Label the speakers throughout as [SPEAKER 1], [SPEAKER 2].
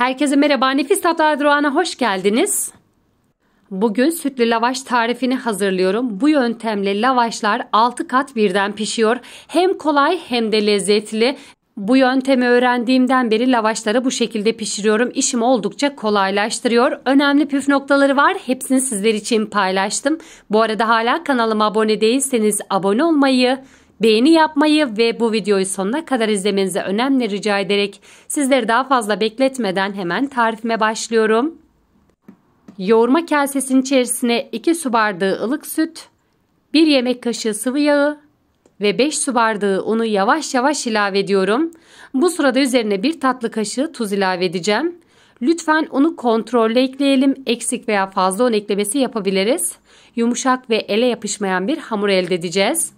[SPEAKER 1] Herkese merhaba. Nefis Tatlar Durağı'na hoş geldiniz. Bugün sütlü lavaş tarifini hazırlıyorum. Bu yöntemle lavaşlar 6 kat birden pişiyor. Hem kolay hem de lezzetli. Bu yöntemi öğrendiğimden beri lavaşları bu şekilde pişiriyorum. İşimi oldukça kolaylaştırıyor. Önemli püf noktaları var. Hepsini sizler için paylaştım. Bu arada hala kanalıma abone değilseniz abone olmayı, Beğeni yapmayı ve bu videoyu sonuna kadar izlemenizi önemli rica ederek sizleri daha fazla bekletmeden hemen tarifime başlıyorum. Yoğurma kasesinin içerisine 2 su bardağı ılık süt, 1 yemek kaşığı sıvı yağı ve 5 su bardağı unu yavaş yavaş ilave ediyorum. Bu sırada üzerine 1 tatlı kaşığı tuz ilave edeceğim. Lütfen unu kontrolle ekleyelim. Eksik veya fazla un eklemesi yapabiliriz. Yumuşak ve ele yapışmayan bir hamur elde edeceğiz.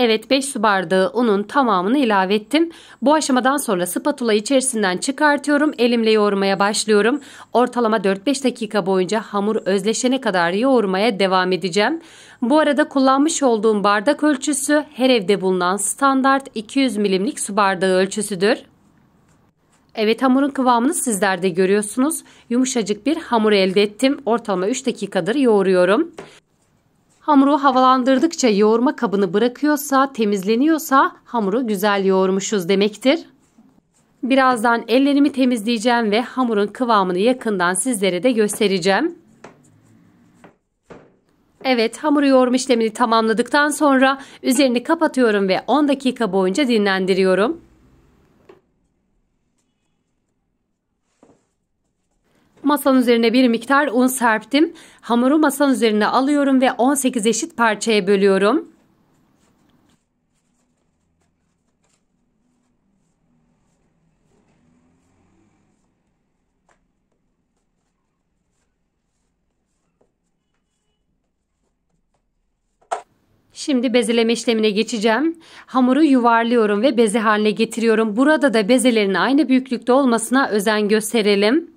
[SPEAKER 1] Evet 5 su bardağı unun tamamını ilave ettim. Bu aşamadan sonra spatula içerisinden çıkartıyorum. Elimle yoğurmaya başlıyorum. Ortalama 4-5 dakika boyunca hamur özleşene kadar yoğurmaya devam edeceğim. Bu arada kullanmış olduğum bardak ölçüsü her evde bulunan standart 200 milimlik su bardağı ölçüsüdür. Evet hamurun kıvamını sizler de görüyorsunuz. Yumuşacık bir hamur elde ettim. Ortalama 3 dakikadır yoğuruyorum. Hamuru havalandırdıkça yoğurma kabını bırakıyorsa, temizleniyorsa hamuru güzel yoğurmuşuz demektir. Birazdan ellerimi temizleyeceğim ve hamurun kıvamını yakından sizlere de göstereceğim. Evet hamuru yoğurma işlemini tamamladıktan sonra üzerini kapatıyorum ve 10 dakika boyunca dinlendiriyorum. Masanın üzerine bir miktar un serptim. Hamuru masanın üzerine alıyorum ve 18 eşit parçaya bölüyorum. Şimdi bezeleme işlemine geçeceğim. Hamuru yuvarlıyorum ve beze haline getiriyorum. Burada da bezelerin aynı büyüklükte olmasına özen gösterelim.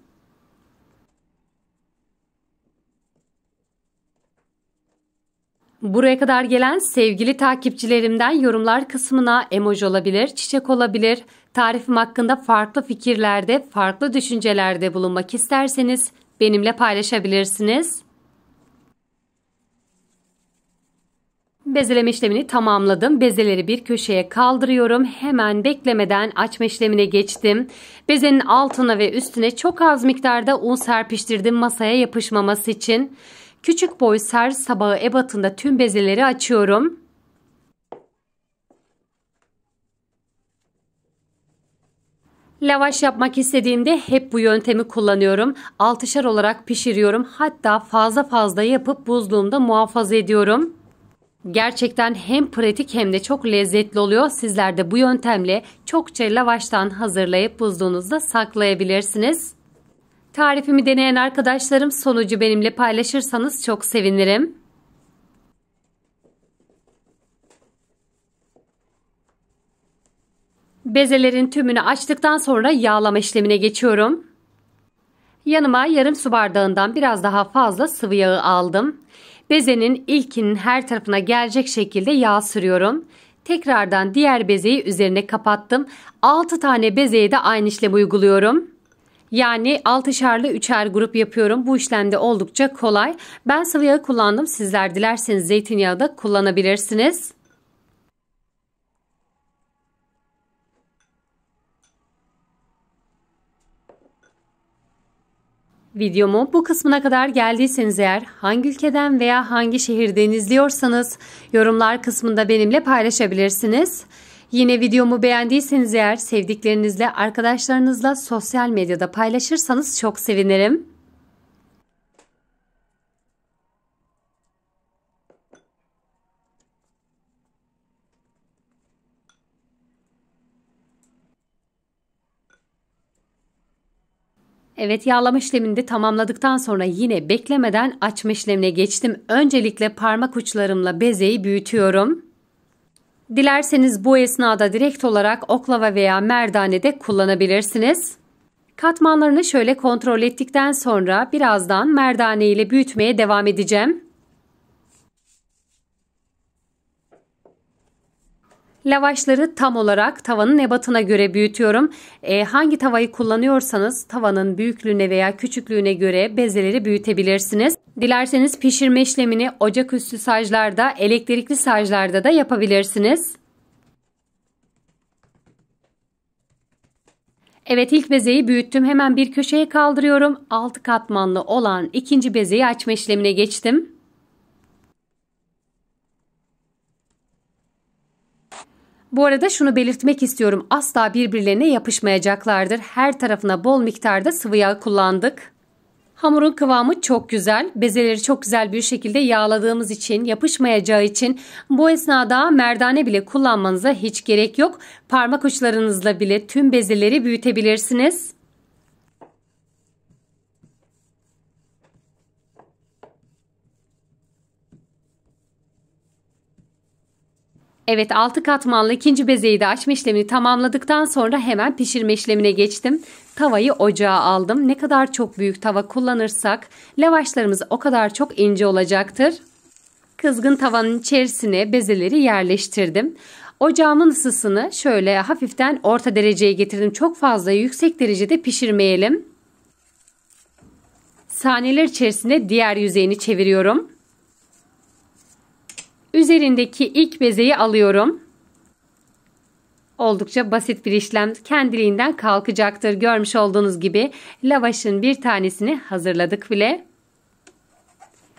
[SPEAKER 1] Buraya kadar gelen sevgili takipçilerimden yorumlar kısmına emoji olabilir, çiçek olabilir, tarifim hakkında farklı fikirlerde, farklı düşüncelerde bulunmak isterseniz benimle paylaşabilirsiniz. Bezeleme işlemini tamamladım. Bezeleri bir köşeye kaldırıyorum. Hemen beklemeden açma işlemine geçtim. Bezenin altına ve üstüne çok az miktarda un serpiştirdim masaya yapışmaması için. Küçük boy servis sabağı ebatında tüm bezeleri açıyorum. Lavaş yapmak istediğimde hep bu yöntemi kullanıyorum. Altışar olarak pişiriyorum. Hatta fazla fazla yapıp buzluğumda muhafaza ediyorum. Gerçekten hem pratik hem de çok lezzetli oluyor. Sizler de bu yöntemle çokça lavaştan hazırlayıp buzluğunuzda saklayabilirsiniz. Tarifimi deneyen arkadaşlarım sonucu benimle paylaşırsanız çok sevinirim. Bezelerin tümünü açtıktan sonra yağlama işlemine geçiyorum. Yanıma yarım su bardağından biraz daha fazla sıvı yağı aldım. Bezenin ilkinin her tarafına gelecek şekilde yağ sürüyorum. Tekrardan diğer bezeyi üzerine kapattım. 6 tane bezeye de aynı işlemi uyguluyorum. Yani 6'şarlı 3'er grup yapıyorum. Bu işlemde oldukça kolay. Ben sıvı yağ kullandım. Sizler dilerseniz zeytinyağı da kullanabilirsiniz. Videomu bu kısmına kadar geldiyseniz eğer hangi ülkeden veya hangi şehirden izliyorsanız yorumlar kısmında benimle paylaşabilirsiniz. Yine videomu beğendiyseniz eğer sevdiklerinizle, arkadaşlarınızla sosyal medyada paylaşırsanız çok sevinirim. Evet yağlama işlemini de tamamladıktan sonra yine beklemeden açma işlemine geçtim. Öncelikle parmak uçlarımla bezeyi büyütüyorum. Dilerseniz bu esnada direkt olarak oklava veya merdane de kullanabilirsiniz. Katmanlarını şöyle kontrol ettikten sonra birazdan merdane ile büyütmeye devam edeceğim. Lavaşları tam olarak tavanın nebatına göre büyütüyorum. E, hangi tavayı kullanıyorsanız tavanın büyüklüğüne veya küçüklüğüne göre bezeleri büyütebilirsiniz. Dilerseniz pişirme işlemini ocak üstü sajlarda, elektrikli sajlarda da yapabilirsiniz. Evet ilk bezeyi büyüttüm. Hemen bir köşeye kaldırıyorum. 6 katmanlı olan ikinci bezeyi açma işlemine geçtim. Bu arada şunu belirtmek istiyorum. Asla birbirlerine yapışmayacaklardır. Her tarafına bol miktarda sıvı yağ kullandık. Hamurun kıvamı çok güzel. Bezeleri çok güzel bir şekilde yağladığımız için, yapışmayacağı için bu esnada merdane bile kullanmanıza hiç gerek yok. Parmak uçlarınızla bile tüm bezeleri büyütebilirsiniz. Evet 6 katmanlı ikinci bezeyi de açma işlemini tamamladıktan sonra hemen pişirme işlemine geçtim. Tavayı ocağa aldım. Ne kadar çok büyük tava kullanırsak lavaşlarımız o kadar çok ince olacaktır. Kızgın tavanın içerisine bezeleri yerleştirdim. Ocağımın ısısını şöyle hafiften orta dereceye getirdim. Çok fazla yüksek derecede pişirmeyelim. Saniyeler içerisinde diğer yüzeyini çeviriyorum. Üzerindeki ilk bezeyi alıyorum. Oldukça basit bir işlem kendiliğinden kalkacaktır. Görmüş olduğunuz gibi lavaşın bir tanesini hazırladık bile.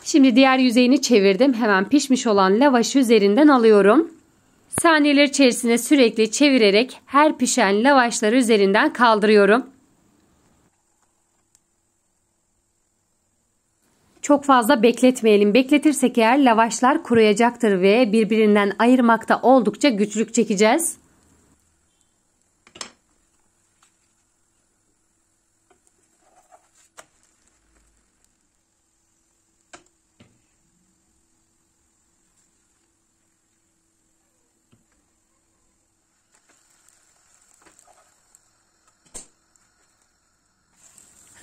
[SPEAKER 1] Şimdi diğer yüzeyini çevirdim. Hemen pişmiş olan lavaş üzerinden alıyorum. Saniyeler içerisinde sürekli çevirerek her pişen lavaşları üzerinden kaldırıyorum. Çok fazla bekletmeyelim. Bekletirsek eğer lavaşlar kuruyacaktır ve birbirinden ayırmakta oldukça güçlük çekeceğiz.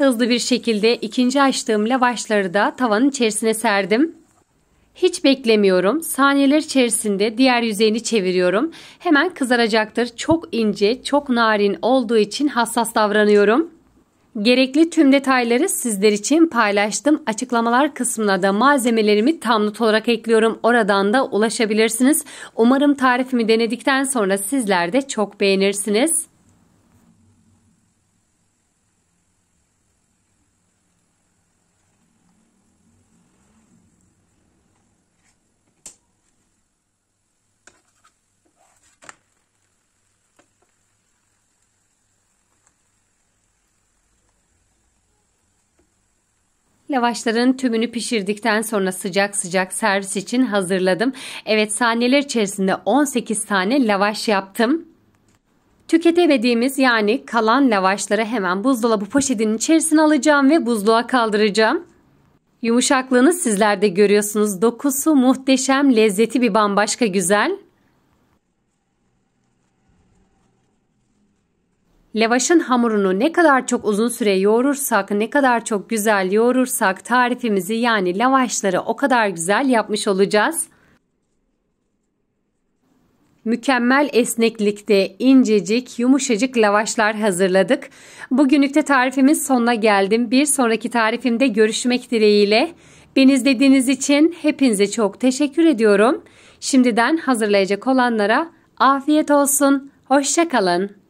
[SPEAKER 1] Hızlı bir şekilde ikinci açtığım lavaşları da tavanın içerisine serdim. Hiç beklemiyorum. Saniyeler içerisinde diğer yüzeyini çeviriyorum. Hemen kızaracaktır. Çok ince, çok narin olduğu için hassas davranıyorum. Gerekli tüm detayları sizler için paylaştım. Açıklamalar kısmına da malzemelerimi tam not olarak ekliyorum. Oradan da ulaşabilirsiniz. Umarım tarifimi denedikten sonra sizler de çok beğenirsiniz. Lavaşların tümünü pişirdikten sonra sıcak sıcak servis için hazırladım. Evet saniyeler içerisinde 18 tane lavaş yaptım. Tüketemediğimiz yani kalan lavaşları hemen buzdolabı poşetinin içerisine alacağım ve buzluğa kaldıracağım. Yumuşaklığını sizler de görüyorsunuz. Dokusu muhteşem, lezzeti bir bambaşka güzel. Lavaşın hamurunu ne kadar çok uzun süre yoğurursak, ne kadar çok güzel yoğurursak tarifimizi yani lavaşları o kadar güzel yapmış olacağız. Mükemmel esneklikte incecik, yumuşacık lavaşlar hazırladık. Bugünlükte tarifimiz sonuna geldim. Bir sonraki tarifimde görüşmek dileğiyle. Beni izlediğiniz için hepinize çok teşekkür ediyorum. Şimdiden hazırlayacak olanlara afiyet olsun. Hoşçakalın.